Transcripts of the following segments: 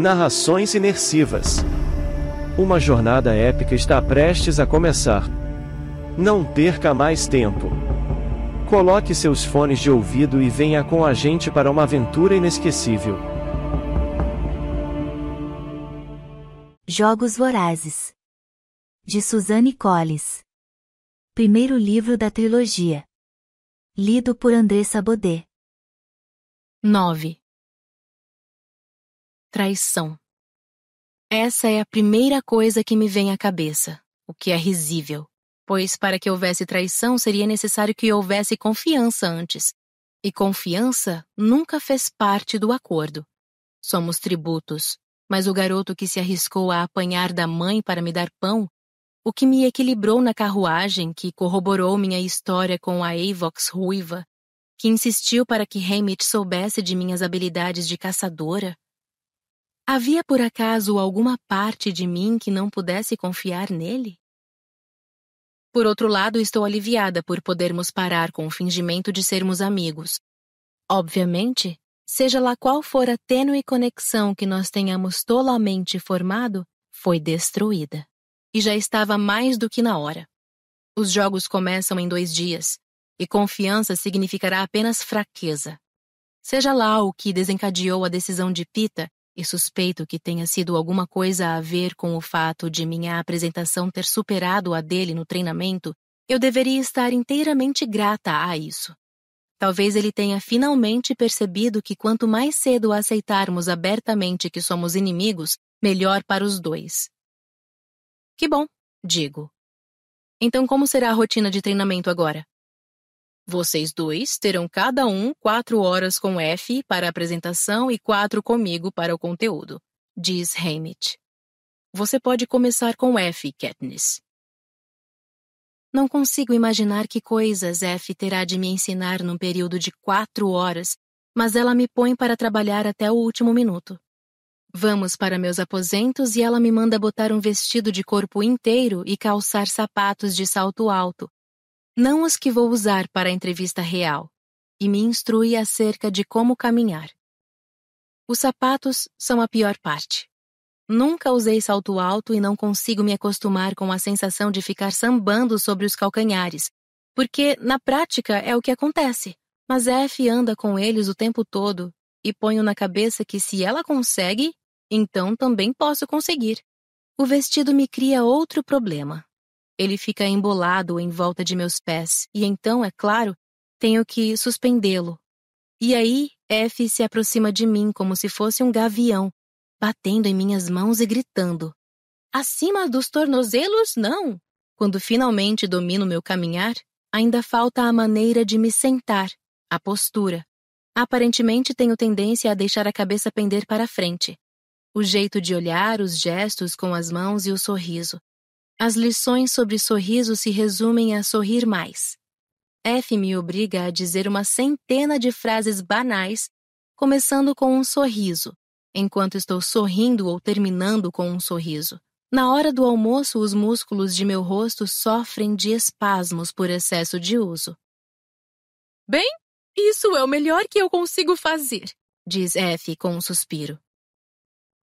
Narrações imersivas. Uma jornada épica está prestes a começar. Não perca mais tempo. Coloque seus fones de ouvido e venha com a gente para uma aventura inesquecível. Jogos Vorazes. De Suzanne Collins. Primeiro livro da trilogia. Lido por Andressa Bodet. 9. Traição. Essa é a primeira coisa que me vem à cabeça, o que é risível, pois para que houvesse traição seria necessário que houvesse confiança antes. E confiança nunca fez parte do acordo. Somos tributos, mas o garoto que se arriscou a apanhar da mãe para me dar pão, o que me equilibrou na carruagem que corroborou minha história com a Avox ruiva, que insistiu para que Hamid soubesse de minhas habilidades de caçadora, Havia por acaso alguma parte de mim que não pudesse confiar nele? Por outro lado, estou aliviada por podermos parar com o fingimento de sermos amigos. Obviamente, seja lá qual for a tênue conexão que nós tenhamos tolamente formado, foi destruída. E já estava mais do que na hora. Os jogos começam em dois dias, e confiança significará apenas fraqueza. Seja lá o que desencadeou a decisão de Pita, e suspeito que tenha sido alguma coisa a ver com o fato de minha apresentação ter superado a dele no treinamento, eu deveria estar inteiramente grata a isso. Talvez ele tenha finalmente percebido que quanto mais cedo aceitarmos abertamente que somos inimigos, melhor para os dois. Que bom, digo. Então, como será a rotina de treinamento agora? Vocês dois terão cada um quatro horas com F para a apresentação e quatro comigo para o conteúdo, diz Hammett. Você pode começar com F, Katniss. Não consigo imaginar que coisas F terá de me ensinar num período de quatro horas, mas ela me põe para trabalhar até o último minuto. Vamos para meus aposentos e ela me manda botar um vestido de corpo inteiro e calçar sapatos de salto alto, não as que vou usar para a entrevista real, e me instrui acerca de como caminhar. Os sapatos são a pior parte. Nunca usei salto alto e não consigo me acostumar com a sensação de ficar sambando sobre os calcanhares, porque na prática é o que acontece. Mas F anda com eles o tempo todo e ponho na cabeça que se ela consegue, então também posso conseguir. O vestido me cria outro problema. Ele fica embolado em volta de meus pés, e então, é claro, tenho que suspendê-lo. E aí, F se aproxima de mim como se fosse um gavião, batendo em minhas mãos e gritando: Acima dos tornozelos, não! Quando finalmente domino meu caminhar, ainda falta a maneira de me sentar, a postura. Aparentemente tenho tendência a deixar a cabeça pender para frente. O jeito de olhar, os gestos com as mãos e o sorriso. As lições sobre sorriso se resumem a sorrir mais. F me obriga a dizer uma centena de frases banais, começando com um sorriso, enquanto estou sorrindo ou terminando com um sorriso. Na hora do almoço, os músculos de meu rosto sofrem de espasmos por excesso de uso. Bem, isso é o melhor que eu consigo fazer, diz F com um suspiro.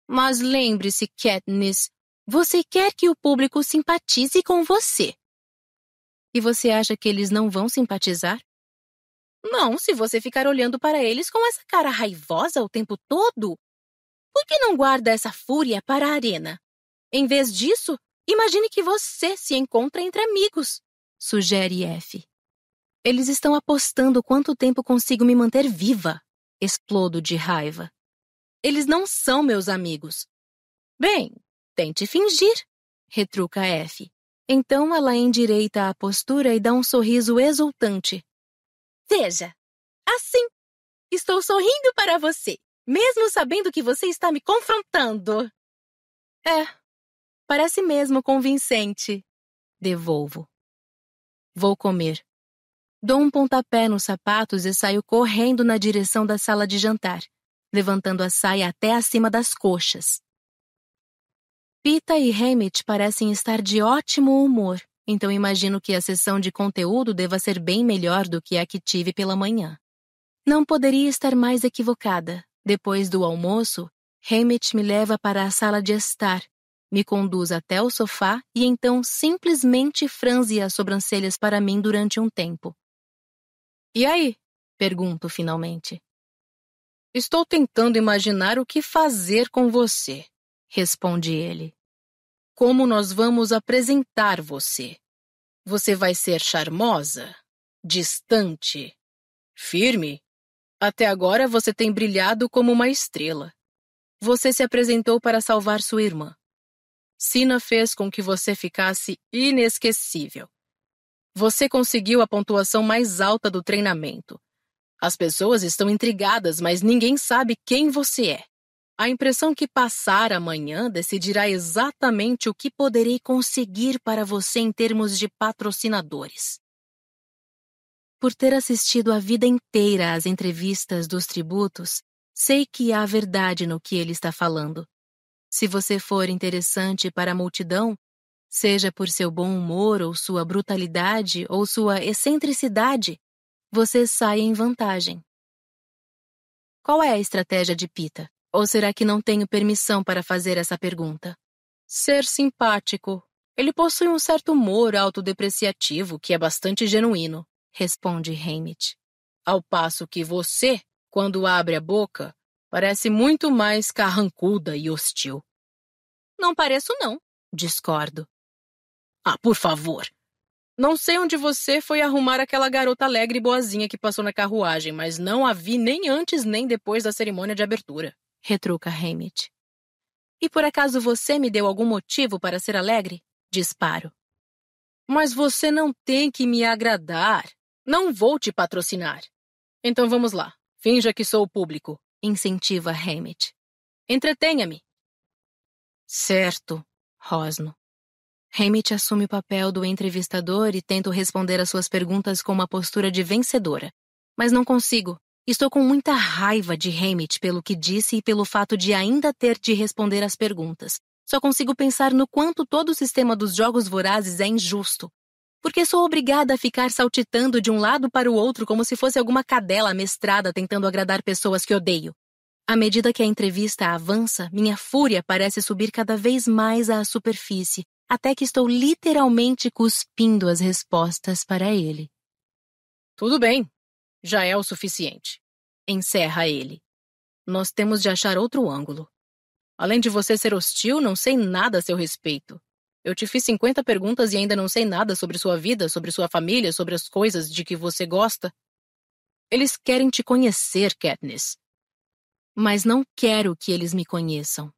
Mas lembre-se, Katniss, você quer que o público simpatize com você. E você acha que eles não vão simpatizar? Não, se você ficar olhando para eles com essa cara raivosa o tempo todo. Por que não guarda essa fúria para a arena? Em vez disso, imagine que você se encontra entre amigos, sugere F. Eles estão apostando quanto tempo consigo me manter viva, explodo de raiva. Eles não são meus amigos. Bem, Tente fingir, retruca F. Então ela endireita a postura e dá um sorriso exultante. Veja, assim. Estou sorrindo para você, mesmo sabendo que você está me confrontando. É, parece mesmo convincente. Devolvo. Vou comer. Dou um pontapé nos sapatos e saio correndo na direção da sala de jantar, levantando a saia até acima das coxas. Pita e Hammett parecem estar de ótimo humor, então imagino que a sessão de conteúdo deva ser bem melhor do que a que tive pela manhã. Não poderia estar mais equivocada. Depois do almoço, Hammett me leva para a sala de estar, me conduz até o sofá e então simplesmente franze as sobrancelhas para mim durante um tempo. E aí? pergunto finalmente. Estou tentando imaginar o que fazer com você responde ele. Como nós vamos apresentar você? Você vai ser charmosa, distante, firme. Até agora você tem brilhado como uma estrela. Você se apresentou para salvar sua irmã. Sina fez com que você ficasse inesquecível. Você conseguiu a pontuação mais alta do treinamento. As pessoas estão intrigadas, mas ninguém sabe quem você é. A impressão que passar amanhã decidirá exatamente o que poderei conseguir para você em termos de patrocinadores. Por ter assistido a vida inteira às entrevistas dos tributos, sei que há verdade no que ele está falando. Se você for interessante para a multidão, seja por seu bom humor ou sua brutalidade ou sua excentricidade, você sai em vantagem. Qual é a estratégia de Pita? Ou será que não tenho permissão para fazer essa pergunta? Ser simpático. Ele possui um certo humor autodepreciativo que é bastante genuíno, responde Hamid. Ao passo que você, quando abre a boca, parece muito mais carrancuda e hostil. Não pareço, não, discordo. Ah, por favor! Não sei onde você foi arrumar aquela garota alegre e boazinha que passou na carruagem, mas não a vi nem antes nem depois da cerimônia de abertura retruca Hammett. E por acaso você me deu algum motivo para ser alegre? Disparo. Mas você não tem que me agradar. Não vou te patrocinar. Então vamos lá. Finja que sou o público. Incentiva Hammett. Entretenha-me. Certo, rosno. Hammett assume o papel do entrevistador e tento responder às suas perguntas com uma postura de vencedora. Mas não consigo. Estou com muita raiva de Hammett pelo que disse e pelo fato de ainda ter de responder às perguntas. Só consigo pensar no quanto todo o sistema dos jogos vorazes é injusto. Porque sou obrigada a ficar saltitando de um lado para o outro como se fosse alguma cadela amestrada tentando agradar pessoas que odeio. À medida que a entrevista avança, minha fúria parece subir cada vez mais à superfície, até que estou literalmente cuspindo as respostas para ele. Tudo bem, já é o suficiente. Encerra ele. Nós temos de achar outro ângulo. Além de você ser hostil, não sei nada a seu respeito. Eu te fiz 50 perguntas e ainda não sei nada sobre sua vida, sobre sua família, sobre as coisas de que você gosta. Eles querem te conhecer, Katniss. Mas não quero que eles me conheçam.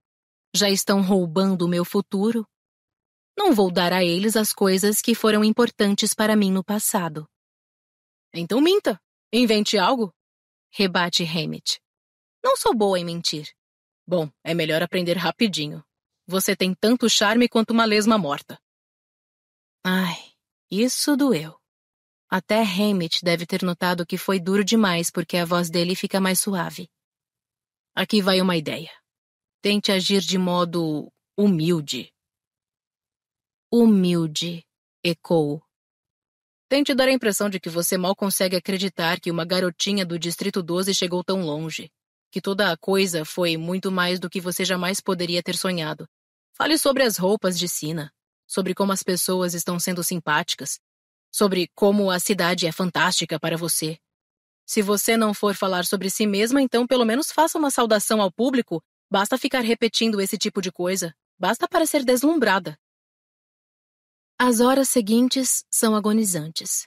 Já estão roubando o meu futuro. Não vou dar a eles as coisas que foram importantes para mim no passado. Então minta, Invente algo? Rebate Hammett. Não sou boa em mentir. Bom, é melhor aprender rapidinho. Você tem tanto charme quanto uma lesma morta. Ai, isso doeu. Até Hammett deve ter notado que foi duro demais porque a voz dele fica mais suave. Aqui vai uma ideia. Tente agir de modo humilde. Humilde, ecoou. Tente dar a impressão de que você mal consegue acreditar que uma garotinha do Distrito 12 chegou tão longe, que toda a coisa foi muito mais do que você jamais poderia ter sonhado. Fale sobre as roupas de Sina, sobre como as pessoas estão sendo simpáticas, sobre como a cidade é fantástica para você. Se você não for falar sobre si mesma, então pelo menos faça uma saudação ao público. Basta ficar repetindo esse tipo de coisa. Basta para ser deslumbrada. As horas seguintes são agonizantes.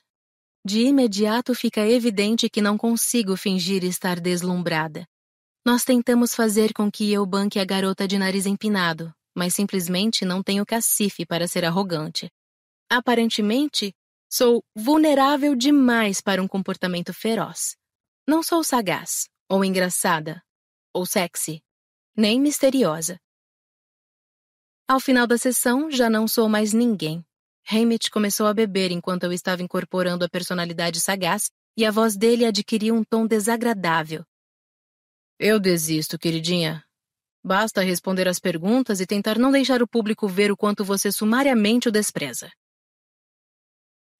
De imediato fica evidente que não consigo fingir estar deslumbrada. Nós tentamos fazer com que eu banque a garota de nariz empinado, mas simplesmente não tenho cacife para ser arrogante. Aparentemente, sou vulnerável demais para um comportamento feroz. Não sou sagaz, ou engraçada, ou sexy, nem misteriosa. Ao final da sessão, já não sou mais ninguém. Hammett começou a beber enquanto eu estava incorporando a personalidade sagaz e a voz dele adquiriu um tom desagradável. Eu desisto, queridinha. Basta responder às perguntas e tentar não deixar o público ver o quanto você sumariamente o despreza.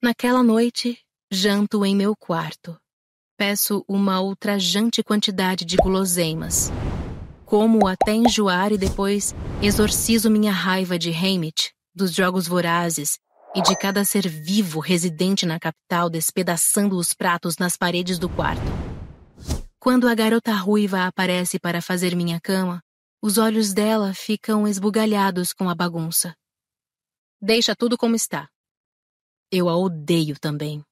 Naquela noite, janto em meu quarto. Peço uma ultrajante quantidade de guloseimas. Como até enjoar e depois exorcizo minha raiva de Hammett, dos jogos vorazes, e de cada ser vivo residente na capital despedaçando os pratos nas paredes do quarto. Quando a garota ruiva aparece para fazer minha cama, os olhos dela ficam esbugalhados com a bagunça. Deixa tudo como está. Eu a odeio também,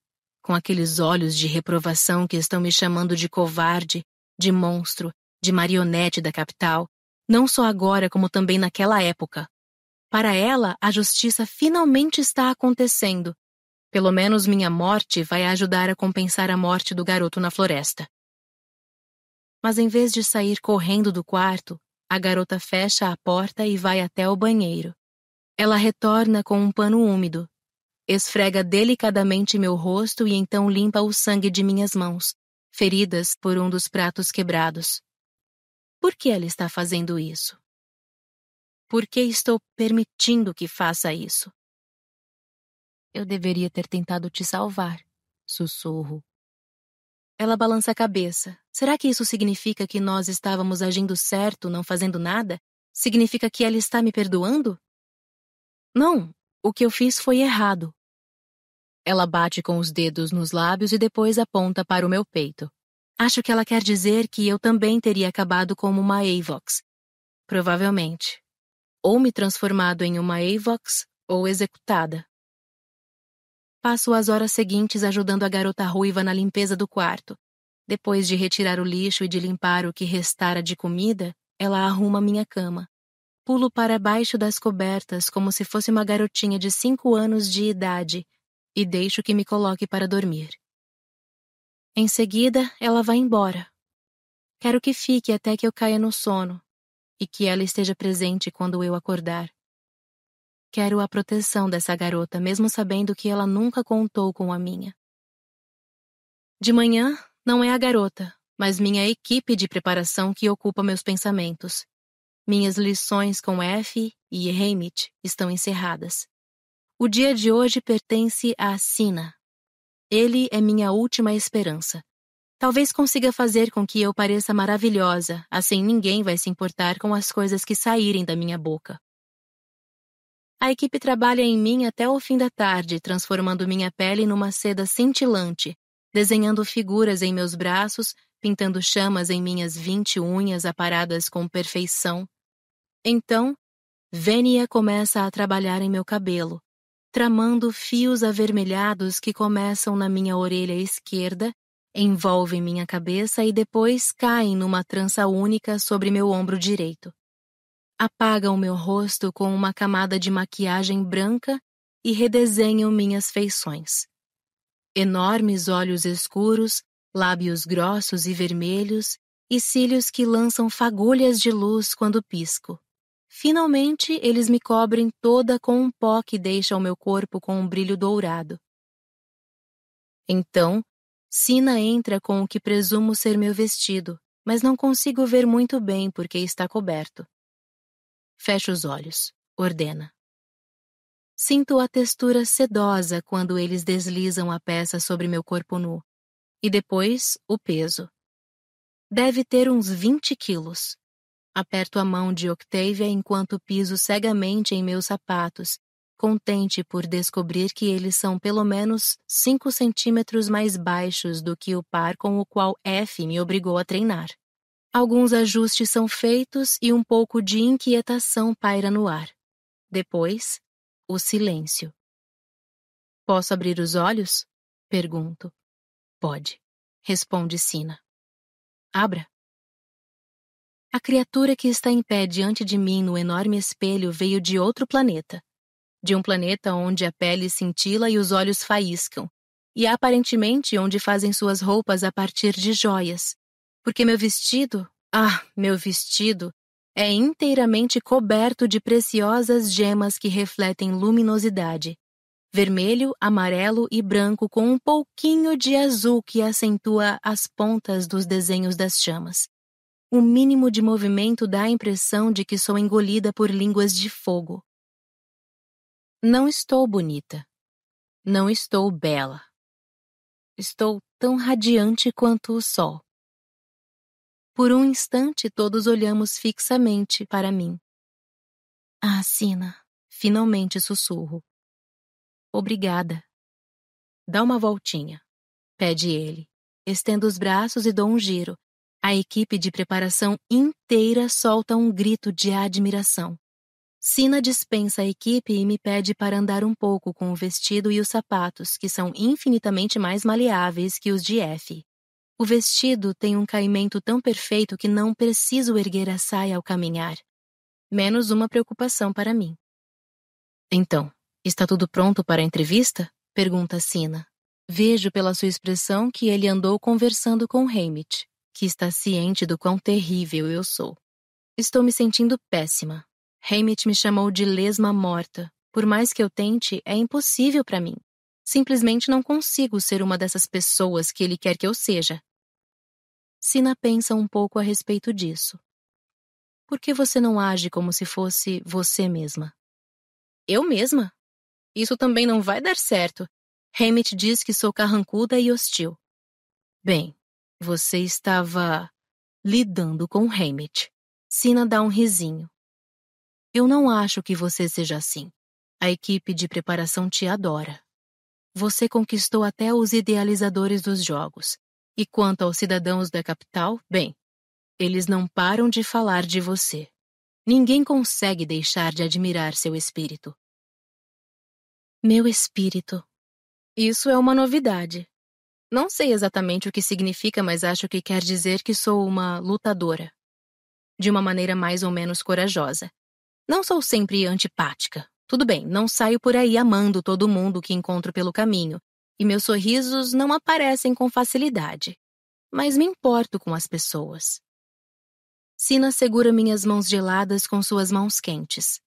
com aqueles olhos de reprovação que estão me chamando de covarde, de monstro, de marionete da capital, não só agora como também naquela época, para ela, a justiça finalmente está acontecendo. Pelo menos minha morte vai ajudar a compensar a morte do garoto na floresta. Mas em vez de sair correndo do quarto, a garota fecha a porta e vai até o banheiro. Ela retorna com um pano úmido. Esfrega delicadamente meu rosto e então limpa o sangue de minhas mãos, feridas por um dos pratos quebrados. Por que ela está fazendo isso? Por que estou permitindo que faça isso? Eu deveria ter tentado te salvar, sussurro. Ela balança a cabeça. Será que isso significa que nós estávamos agindo certo, não fazendo nada? Significa que ela está me perdoando? Não, o que eu fiz foi errado. Ela bate com os dedos nos lábios e depois aponta para o meu peito. Acho que ela quer dizer que eu também teria acabado como uma Avox. Provavelmente ou me transformado em uma Avox ou executada. Passo as horas seguintes ajudando a garota ruiva na limpeza do quarto. Depois de retirar o lixo e de limpar o que restara de comida, ela arruma minha cama. Pulo para baixo das cobertas como se fosse uma garotinha de cinco anos de idade e deixo que me coloque para dormir. Em seguida, ela vai embora. Quero que fique até que eu caia no sono, e que ela esteja presente quando eu acordar. Quero a proteção dessa garota, mesmo sabendo que ela nunca contou com a minha. De manhã, não é a garota, mas minha equipe de preparação que ocupa meus pensamentos. Minhas lições com F e Hamid estão encerradas. O dia de hoje pertence a Sina. Ele é minha última esperança. Talvez consiga fazer com que eu pareça maravilhosa, assim ninguém vai se importar com as coisas que saírem da minha boca. A equipe trabalha em mim até o fim da tarde, transformando minha pele numa seda cintilante, desenhando figuras em meus braços, pintando chamas em minhas vinte unhas aparadas com perfeição. Então, Vênia começa a trabalhar em meu cabelo, tramando fios avermelhados que começam na minha orelha esquerda envolvem minha cabeça e depois caem numa trança única sobre meu ombro direito. Apagam meu rosto com uma camada de maquiagem branca e redesenham minhas feições. Enormes olhos escuros, lábios grossos e vermelhos e cílios que lançam fagulhas de luz quando pisco. Finalmente, eles me cobrem toda com um pó que deixa o meu corpo com um brilho dourado. Então, Sina entra com o que presumo ser meu vestido, mas não consigo ver muito bem porque está coberto. Fecho os olhos. Ordena. Sinto a textura sedosa quando eles deslizam a peça sobre meu corpo nu. E depois, o peso. Deve ter uns 20 quilos. Aperto a mão de Octavia enquanto piso cegamente em meus sapatos contente por descobrir que eles são pelo menos 5 centímetros mais baixos do que o par com o qual F me obrigou a treinar. Alguns ajustes são feitos e um pouco de inquietação paira no ar. Depois, o silêncio. Posso abrir os olhos? Pergunto. Pode, responde Sina. Abra. A criatura que está em pé diante de mim no enorme espelho veio de outro planeta de um planeta onde a pele cintila e os olhos faíscam, e é aparentemente onde fazem suas roupas a partir de joias. Porque meu vestido, ah, meu vestido, é inteiramente coberto de preciosas gemas que refletem luminosidade. Vermelho, amarelo e branco com um pouquinho de azul que acentua as pontas dos desenhos das chamas. O mínimo de movimento dá a impressão de que sou engolida por línguas de fogo. Não estou bonita. Não estou bela. Estou tão radiante quanto o sol. Por um instante, todos olhamos fixamente para mim. Ah, Sina, finalmente sussurro. Obrigada. Dá uma voltinha, pede ele. Estendo os braços e dou um giro. A equipe de preparação inteira solta um grito de admiração. Sina dispensa a equipe e me pede para andar um pouco com o vestido e os sapatos, que são infinitamente mais maleáveis que os de F. O vestido tem um caimento tão perfeito que não preciso erguer a saia ao caminhar. Menos uma preocupação para mim. Então, está tudo pronto para a entrevista? pergunta Sina. Vejo pela sua expressão que ele andou conversando com Hamid, que está ciente do quão terrível eu sou. Estou me sentindo péssima, Hammett me chamou de lesma morta. Por mais que eu tente, é impossível para mim. Simplesmente não consigo ser uma dessas pessoas que ele quer que eu seja. Sina pensa um pouco a respeito disso. Por que você não age como se fosse você mesma? Eu mesma? Isso também não vai dar certo. Hammett diz que sou carrancuda e hostil. Bem, você estava lidando com Hammett. Sina dá um risinho. Eu não acho que você seja assim. A equipe de preparação te adora. Você conquistou até os idealizadores dos jogos. E quanto aos cidadãos da capital, bem, eles não param de falar de você. Ninguém consegue deixar de admirar seu espírito. Meu espírito. Isso é uma novidade. Não sei exatamente o que significa, mas acho que quer dizer que sou uma lutadora. De uma maneira mais ou menos corajosa. Não sou sempre antipática. Tudo bem, não saio por aí amando todo mundo que encontro pelo caminho, e meus sorrisos não aparecem com facilidade. Mas me importo com as pessoas. Sina segura minhas mãos geladas com suas mãos quentes.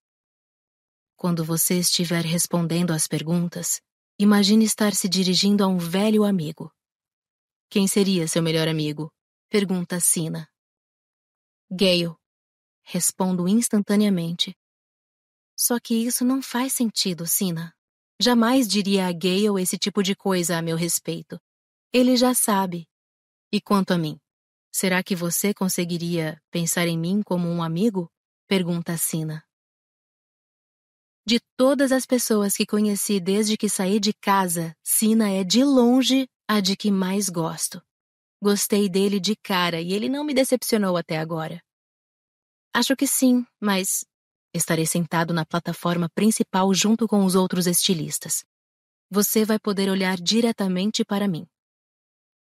Quando você estiver respondendo às perguntas, imagine estar se dirigindo a um velho amigo. Quem seria seu melhor amigo? Pergunta Sina. Gale, Respondo instantaneamente. Só que isso não faz sentido, Sina. Jamais diria a Gale esse tipo de coisa a meu respeito. Ele já sabe. E quanto a mim? Será que você conseguiria pensar em mim como um amigo? Pergunta Sina. De todas as pessoas que conheci desde que saí de casa, Sina é de longe a de que mais gosto. Gostei dele de cara e ele não me decepcionou até agora. Acho que sim, mas estarei sentado na plataforma principal junto com os outros estilistas. Você vai poder olhar diretamente para mim.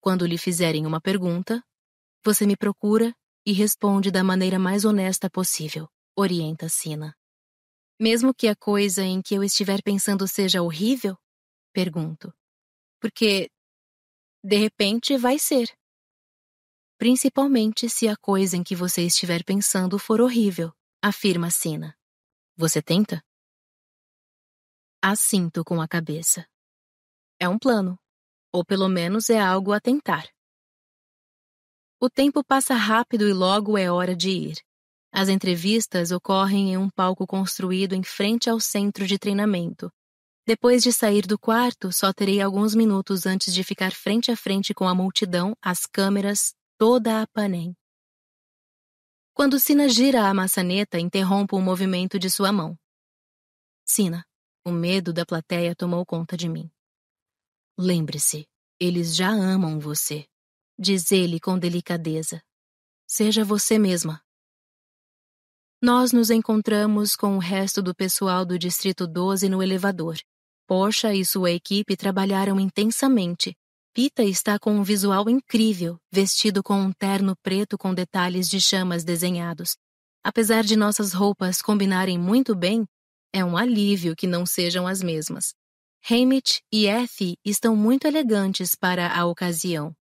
Quando lhe fizerem uma pergunta, você me procura e responde da maneira mais honesta possível, orienta Sina. Mesmo que a coisa em que eu estiver pensando seja horrível? Pergunto. Porque, de repente, vai ser principalmente se a coisa em que você estiver pensando for horrível, afirma Sina. Você tenta? Assinto com a cabeça. É um plano, ou pelo menos é algo a tentar. O tempo passa rápido e logo é hora de ir. As entrevistas ocorrem em um palco construído em frente ao centro de treinamento. Depois de sair do quarto, só terei alguns minutos antes de ficar frente a frente com a multidão, as câmeras, toda a Panem. Quando Sina gira a maçaneta, interrompo o movimento de sua mão. Sina, o medo da plateia tomou conta de mim. Lembre-se, eles já amam você, diz ele com delicadeza. Seja você mesma. Nós nos encontramos com o resto do pessoal do Distrito 12 no elevador. Porsche e sua equipe trabalharam intensamente, Pita está com um visual incrível, vestido com um terno preto com detalhes de chamas desenhados. Apesar de nossas roupas combinarem muito bem, é um alívio que não sejam as mesmas. Hamit e Effie estão muito elegantes para a ocasião.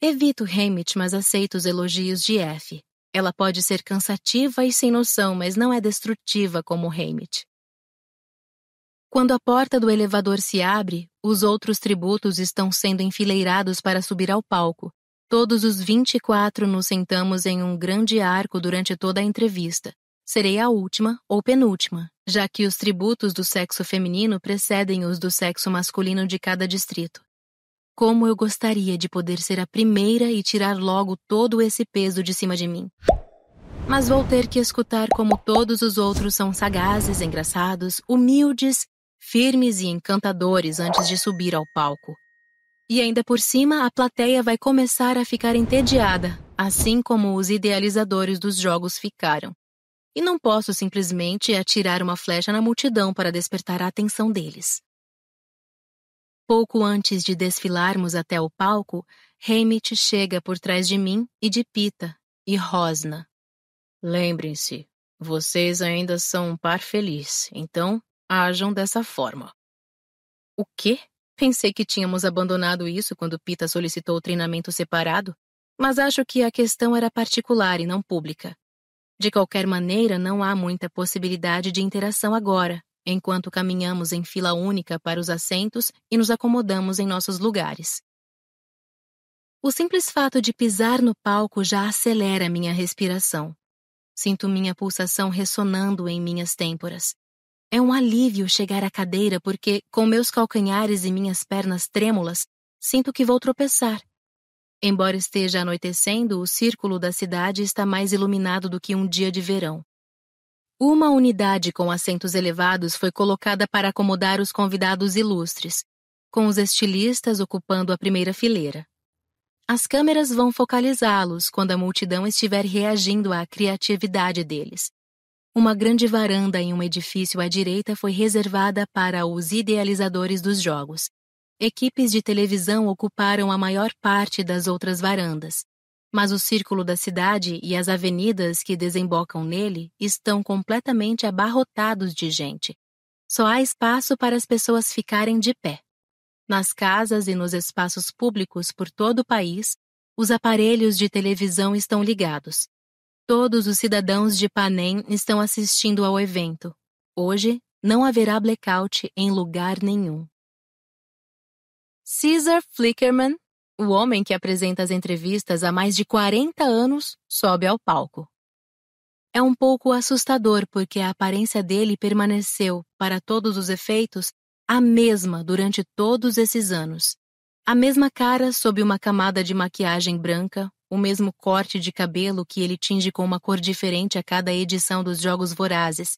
Evito Hamit, mas aceito os elogios de Effie. Ela pode ser cansativa e sem noção, mas não é destrutiva como Hamit. Quando a porta do elevador se abre, os outros tributos estão sendo enfileirados para subir ao palco. Todos os 24 nos sentamos em um grande arco durante toda a entrevista. Serei a última ou penúltima, já que os tributos do sexo feminino precedem os do sexo masculino de cada distrito. Como eu gostaria de poder ser a primeira e tirar logo todo esse peso de cima de mim mas vou ter que escutar como todos os outros são sagazes, engraçados, humildes firmes e encantadores antes de subir ao palco. E ainda por cima, a plateia vai começar a ficar entediada, assim como os idealizadores dos jogos ficaram. E não posso simplesmente atirar uma flecha na multidão para despertar a atenção deles. Pouco antes de desfilarmos até o palco, Hamit chega por trás de mim e de Pita e Rosna. Lembrem-se, vocês ainda são um par feliz, então ajam dessa forma. O quê? Pensei que tínhamos abandonado isso quando Pita solicitou o treinamento separado, mas acho que a questão era particular e não pública. De qualquer maneira, não há muita possibilidade de interação agora, enquanto caminhamos em fila única para os assentos e nos acomodamos em nossos lugares. O simples fato de pisar no palco já acelera minha respiração. Sinto minha pulsação ressonando em minhas têmporas, é um alívio chegar à cadeira porque, com meus calcanhares e minhas pernas trêmulas, sinto que vou tropeçar. Embora esteja anoitecendo, o círculo da cidade está mais iluminado do que um dia de verão. Uma unidade com assentos elevados foi colocada para acomodar os convidados ilustres, com os estilistas ocupando a primeira fileira. As câmeras vão focalizá-los quando a multidão estiver reagindo à criatividade deles. Uma grande varanda em um edifício à direita foi reservada para os idealizadores dos jogos. Equipes de televisão ocuparam a maior parte das outras varandas, mas o círculo da cidade e as avenidas que desembocam nele estão completamente abarrotados de gente. Só há espaço para as pessoas ficarem de pé. Nas casas e nos espaços públicos por todo o país, os aparelhos de televisão estão ligados, Todos os cidadãos de Panem estão assistindo ao evento. Hoje, não haverá blackout em lugar nenhum. Caesar Flickerman, o homem que apresenta as entrevistas há mais de 40 anos, sobe ao palco. É um pouco assustador porque a aparência dele permaneceu, para todos os efeitos, a mesma durante todos esses anos. A mesma cara sob uma camada de maquiagem branca, o mesmo corte de cabelo que ele tinge com uma cor diferente a cada edição dos Jogos Vorazes,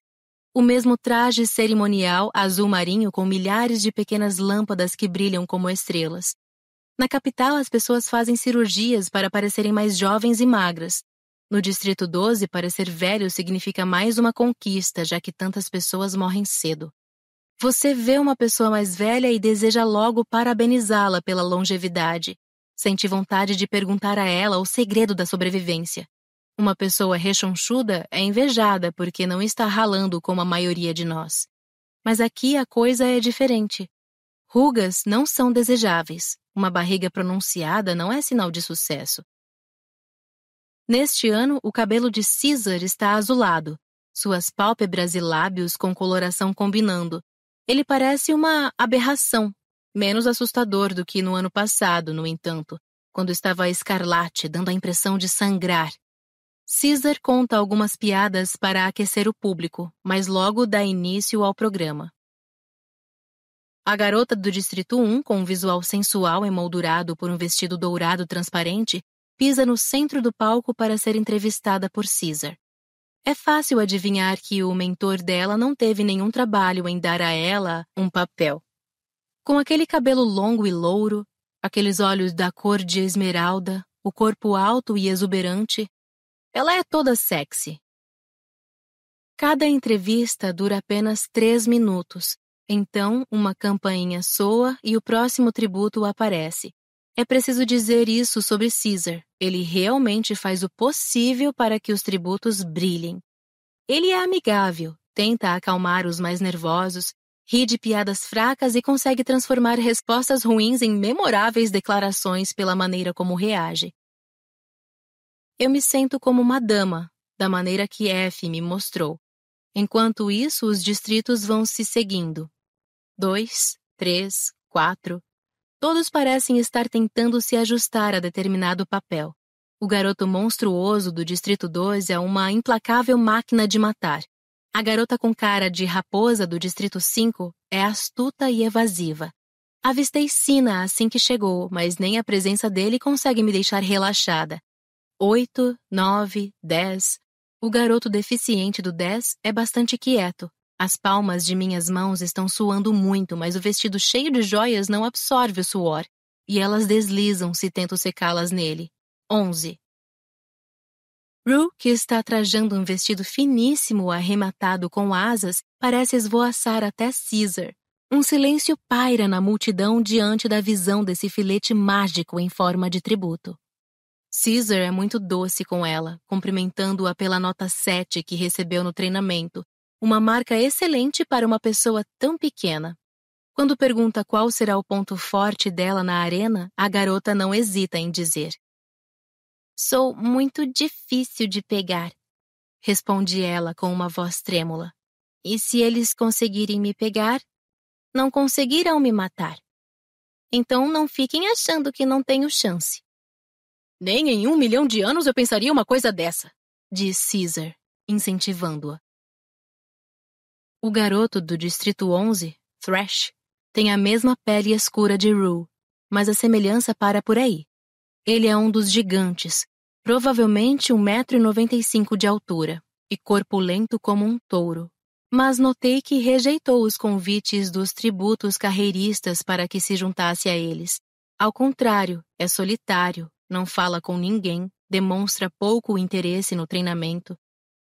o mesmo traje cerimonial azul marinho com milhares de pequenas lâmpadas que brilham como estrelas. Na capital, as pessoas fazem cirurgias para parecerem mais jovens e magras. No Distrito 12, parecer velho significa mais uma conquista, já que tantas pessoas morrem cedo. Você vê uma pessoa mais velha e deseja logo parabenizá-la pela longevidade. Senti vontade de perguntar a ela o segredo da sobrevivência. Uma pessoa rechonchuda é invejada porque não está ralando como a maioria de nós. Mas aqui a coisa é diferente. Rugas não são desejáveis. Uma barriga pronunciada não é sinal de sucesso. Neste ano, o cabelo de César está azulado, suas pálpebras e lábios com coloração combinando. Ele parece uma aberração Menos assustador do que no ano passado, no entanto, quando estava escarlate, dando a impressão de sangrar. Caesar conta algumas piadas para aquecer o público, mas logo dá início ao programa. A garota do Distrito 1, com um visual sensual emoldurado por um vestido dourado transparente, pisa no centro do palco para ser entrevistada por Caesar. É fácil adivinhar que o mentor dela não teve nenhum trabalho em dar a ela um papel. Com aquele cabelo longo e louro, aqueles olhos da cor de esmeralda, o corpo alto e exuberante, ela é toda sexy. Cada entrevista dura apenas três minutos, então uma campainha soa e o próximo tributo aparece. É preciso dizer isso sobre Caesar. Ele realmente faz o possível para que os tributos brilhem. Ele é amigável, tenta acalmar os mais nervosos ri de piadas fracas e consegue transformar respostas ruins em memoráveis declarações pela maneira como reage. Eu me sinto como uma dama, da maneira que F me mostrou. Enquanto isso, os distritos vão se seguindo. Dois, três, quatro. Todos parecem estar tentando se ajustar a determinado papel. O garoto monstruoso do Distrito 12 é uma implacável máquina de matar. A garota com cara de raposa do Distrito 5 é astuta e evasiva. Avistei Sina assim que chegou, mas nem a presença dele consegue me deixar relaxada. Oito, nove, dez. O garoto deficiente do 10 é bastante quieto. As palmas de minhas mãos estão suando muito, mas o vestido cheio de joias não absorve o suor, e elas deslizam se tento secá-las nele. Onze. Rue, que está trajando um vestido finíssimo arrematado com asas, parece esvoaçar até Caesar. Um silêncio paira na multidão diante da visão desse filete mágico em forma de tributo. Caesar é muito doce com ela, cumprimentando-a pela nota 7 que recebeu no treinamento, uma marca excelente para uma pessoa tão pequena. Quando pergunta qual será o ponto forte dela na arena, a garota não hesita em dizer: Sou muito difícil de pegar, respondi ela com uma voz trêmula. E se eles conseguirem me pegar, não conseguirão me matar. Então não fiquem achando que não tenho chance. Nem em um milhão de anos eu pensaria uma coisa dessa, disse Caesar, incentivando-a. O garoto do Distrito 11, Thrash, tem a mesma pele escura de Rue, mas a semelhança para por aí. Ele é um dos gigantes, provavelmente 1,95m de altura e corpulento como um touro. Mas notei que rejeitou os convites dos tributos carreiristas para que se juntasse a eles. Ao contrário, é solitário, não fala com ninguém, demonstra pouco interesse no treinamento.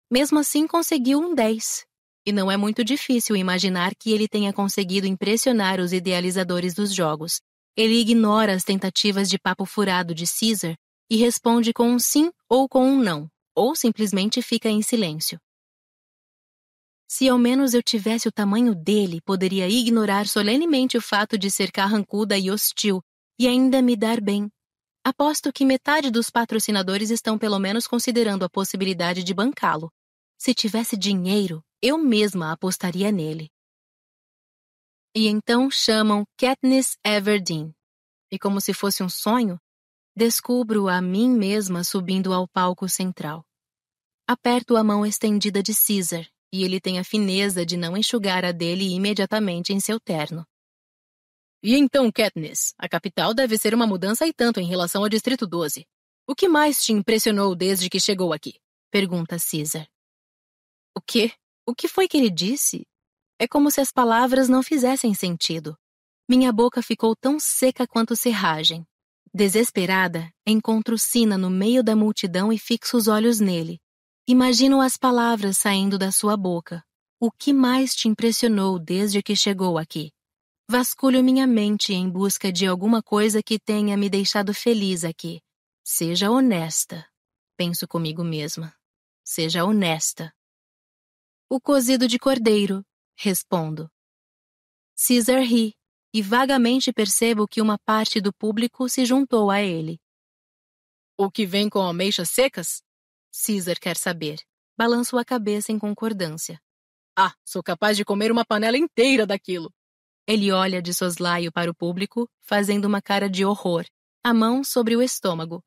Mesmo assim, conseguiu um 10. E não é muito difícil imaginar que ele tenha conseguido impressionar os idealizadores dos jogos. Ele ignora as tentativas de papo furado de Caesar e responde com um sim ou com um não, ou simplesmente fica em silêncio. Se ao menos eu tivesse o tamanho dele, poderia ignorar solenemente o fato de ser carrancuda e hostil e ainda me dar bem. Aposto que metade dos patrocinadores estão pelo menos considerando a possibilidade de bancá-lo. Se tivesse dinheiro, eu mesma apostaria nele. E então chamam Katniss Everdeen. E como se fosse um sonho, Descubro a mim mesma subindo ao palco central. Aperto a mão estendida de Caesar e ele tem a fineza de não enxugar a dele imediatamente em seu terno. E então, Katniss, a capital deve ser uma mudança e tanto em relação ao Distrito 12. O que mais te impressionou desde que chegou aqui? Pergunta Caesar. O quê? O que foi que ele disse? É como se as palavras não fizessem sentido. Minha boca ficou tão seca quanto serragem, Desesperada, encontro Sina no meio da multidão e fixo os olhos nele. Imagino as palavras saindo da sua boca. O que mais te impressionou desde que chegou aqui? Vasculho minha mente em busca de alguma coisa que tenha me deixado feliz aqui. Seja honesta. Penso comigo mesma. Seja honesta. O cozido de cordeiro, respondo. Caesar ri e vagamente percebo que uma parte do público se juntou a ele. O que vem com ameixas secas? Caesar quer saber. Balanço a cabeça em concordância. Ah, sou capaz de comer uma panela inteira daquilo. Ele olha de soslaio para o público, fazendo uma cara de horror, a mão sobre o estômago.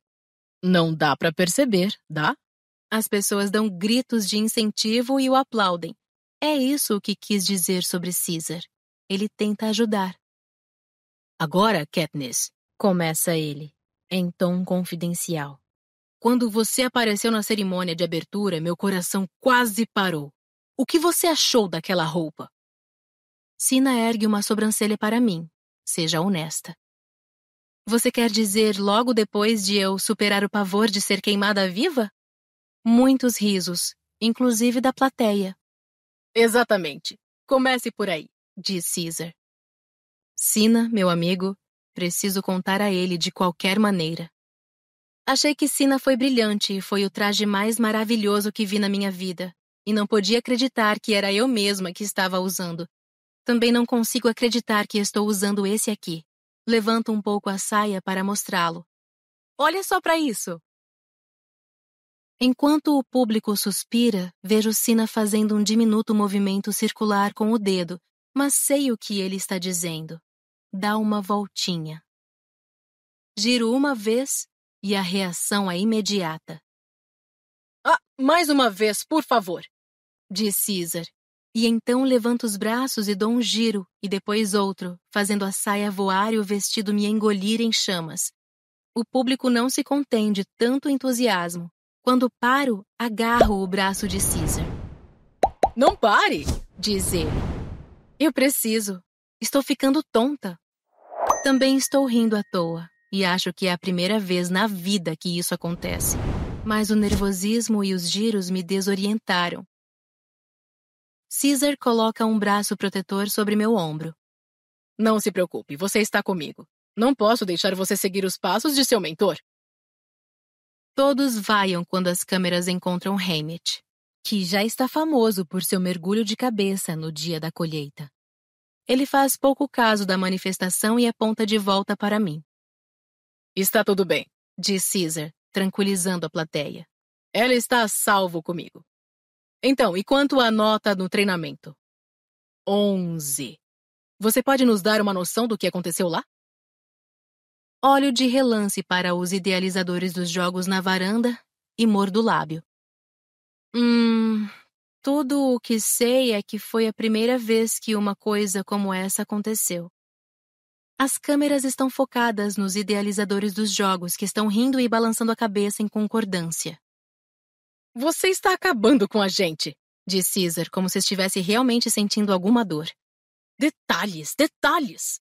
Não dá para perceber, dá? As pessoas dão gritos de incentivo e o aplaudem. É isso o que quis dizer sobre Caesar. Ele tenta ajudar, Agora, Katniss, começa ele, em tom confidencial. Quando você apareceu na cerimônia de abertura, meu coração quase parou. O que você achou daquela roupa? Sina ergue uma sobrancelha para mim. Seja honesta. Você quer dizer logo depois de eu superar o pavor de ser queimada viva? Muitos risos, inclusive da plateia. Exatamente. Comece por aí, diz Caesar. Sina, meu amigo, preciso contar a ele de qualquer maneira. Achei que Sina foi brilhante e foi o traje mais maravilhoso que vi na minha vida, e não podia acreditar que era eu mesma que estava usando. Também não consigo acreditar que estou usando esse aqui. Levanto um pouco a saia para mostrá-lo. Olha só para isso! Enquanto o público suspira, vejo Sina fazendo um diminuto movimento circular com o dedo, mas sei o que ele está dizendo dá uma voltinha. Giro uma vez e a reação é imediata. Ah, mais uma vez, por favor! diz César. E então levanto os braços e dou um giro, e depois outro, fazendo a saia voar e o vestido me engolir em chamas. O público não se contém de tanto entusiasmo. Quando paro, agarro o braço de César. Não pare! diz ele. Eu preciso, Estou ficando tonta. Também estou rindo à toa, e acho que é a primeira vez na vida que isso acontece. Mas o nervosismo e os giros me desorientaram. Caesar coloca um braço protetor sobre meu ombro. Não se preocupe, você está comigo. Não posso deixar você seguir os passos de seu mentor. Todos vaiam quando as câmeras encontram Hammett, que já está famoso por seu mergulho de cabeça no dia da colheita. Ele faz pouco caso da manifestação e aponta de volta para mim. Está tudo bem, diz Caesar, tranquilizando a plateia. Ela está a salvo comigo. Então, e quanto à nota no treinamento? Onze. Você pode nos dar uma noção do que aconteceu lá? Olho de relance para os idealizadores dos jogos na varanda e mordo o lábio. Hum, tudo o que sei é que foi a primeira vez que uma coisa como essa aconteceu. As câmeras estão focadas nos idealizadores dos jogos que estão rindo e balançando a cabeça em concordância. Você está acabando com a gente, diz Caesar, como se estivesse realmente sentindo alguma dor. Detalhes, detalhes!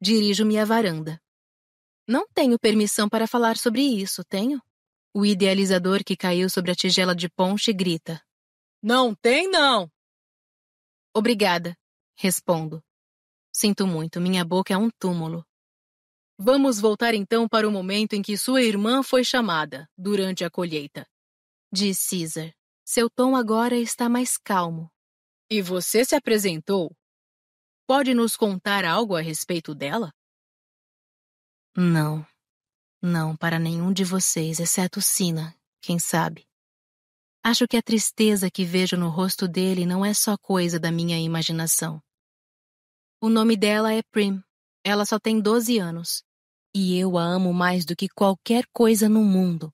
Dirijo-me à varanda. Não tenho permissão para falar sobre isso, tenho? O idealizador que caiu sobre a tigela de ponche grita. Não tem, não. Obrigada, respondo. Sinto muito, minha boca é um túmulo. Vamos voltar então para o momento em que sua irmã foi chamada, durante a colheita. Diz Caesar. Seu tom agora está mais calmo. E você se apresentou? Pode nos contar algo a respeito dela? Não. Não para nenhum de vocês, exceto Sina, quem sabe. Acho que a tristeza que vejo no rosto dele não é só coisa da minha imaginação. O nome dela é Prim. Ela só tem 12 anos. E eu a amo mais do que qualquer coisa no mundo.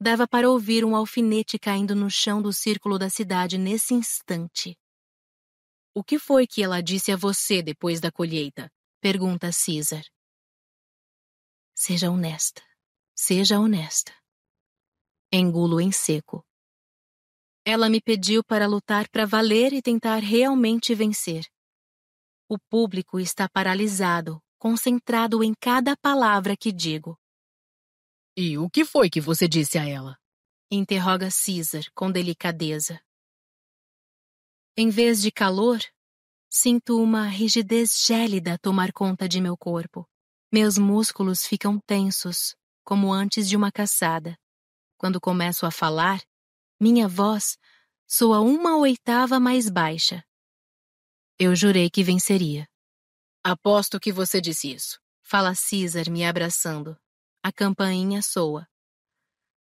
Dava para ouvir um alfinete caindo no chão do círculo da cidade nesse instante. O que foi que ela disse a você depois da colheita? Pergunta César. Seja honesta. Seja honesta. Engulo em seco. Ela me pediu para lutar para valer e tentar realmente vencer. O público está paralisado, concentrado em cada palavra que digo. E o que foi que você disse a ela? Interroga Caesar com delicadeza. Em vez de calor, sinto uma rigidez gélida tomar conta de meu corpo. Meus músculos ficam tensos, como antes de uma caçada. Quando começo a falar, minha voz soa uma oitava mais baixa. Eu jurei que venceria. Aposto que você disse isso, fala César me abraçando. A campainha soa.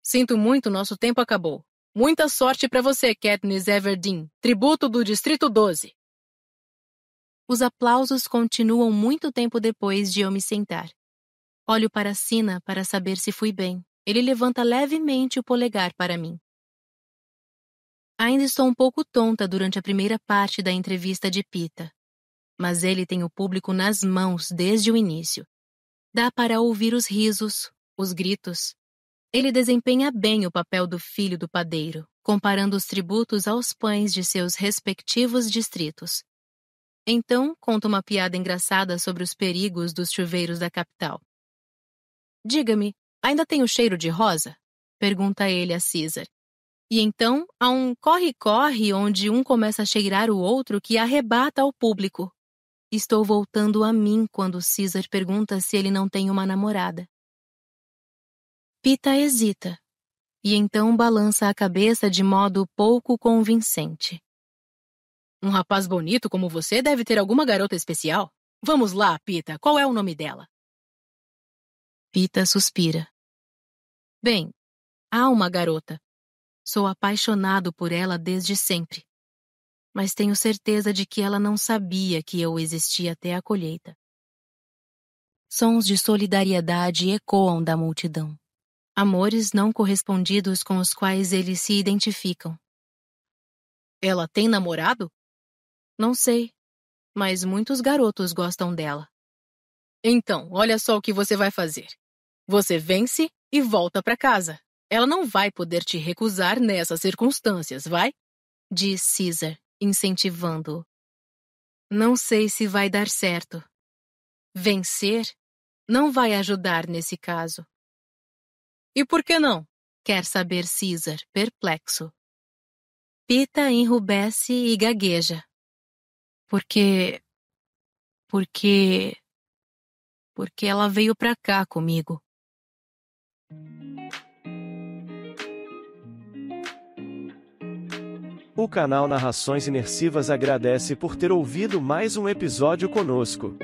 Sinto muito, nosso tempo acabou. Muita sorte para você, Katniss Everdeen, tributo do Distrito 12. Os aplausos continuam muito tempo depois de eu me sentar. Olho para a Sina para saber se fui bem. Ele levanta levemente o polegar para mim. Ainda estou um pouco tonta durante a primeira parte da entrevista de Pita, mas ele tem o público nas mãos desde o início. Dá para ouvir os risos, os gritos. Ele desempenha bem o papel do filho do padeiro, comparando os tributos aos pães de seus respectivos distritos. Então, conta uma piada engraçada sobre os perigos dos chuveiros da capital. Diga-me, Ainda tem o cheiro de rosa? Pergunta ele a César. E então há um corre-corre onde um começa a cheirar o outro que arrebata ao público. Estou voltando a mim quando César pergunta se ele não tem uma namorada. Pita hesita e então balança a cabeça de modo pouco convincente. Um rapaz bonito como você deve ter alguma garota especial. Vamos lá, Pita, qual é o nome dela? Pita suspira. Bem, há uma garota. Sou apaixonado por ela desde sempre. Mas tenho certeza de que ela não sabia que eu existia até a colheita. Sons de solidariedade ecoam da multidão. Amores não correspondidos com os quais eles se identificam. Ela tem namorado? Não sei, mas muitos garotos gostam dela. Então, olha só o que você vai fazer. Você vence e volta para casa. Ela não vai poder te recusar nessas circunstâncias, vai? Diz Caesar, incentivando-o. Não sei se vai dar certo. Vencer não vai ajudar nesse caso. E por que não? Quer saber Caesar, perplexo. Pita enrubesce e gagueja. Porque. Porque. Porque ela veio pra cá comigo. O canal Narrações Imersivas agradece por ter ouvido mais um episódio conosco.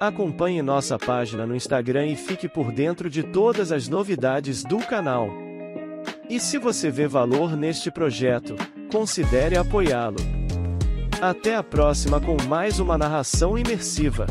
Acompanhe nossa página no Instagram e fique por dentro de todas as novidades do canal. E se você vê valor neste projeto, considere apoiá-lo. Até a próxima com mais uma narração imersiva.